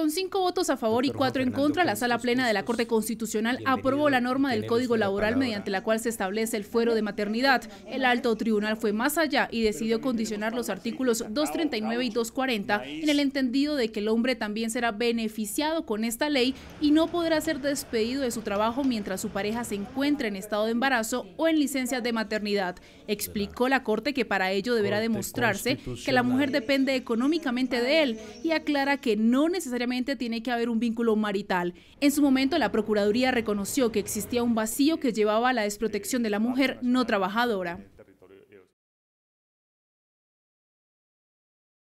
Con cinco votos a favor y cuatro en contra, la sala plena de la Corte Constitucional aprobó la norma del Código Laboral mediante la cual se establece el fuero de maternidad. El alto tribunal fue más allá y decidió condicionar los artículos 239 y 240 en el entendido de que el hombre también será beneficiado con esta ley y no podrá ser despedido de su trabajo mientras su pareja se encuentre en estado de embarazo o en licencia de maternidad. Explicó la Corte que para ello deberá demostrarse que la mujer depende económicamente de él y aclara que no necesariamente tiene que haber un vínculo marital. En su momento, la Procuraduría reconoció que existía un vacío que llevaba a la desprotección de la mujer no trabajadora.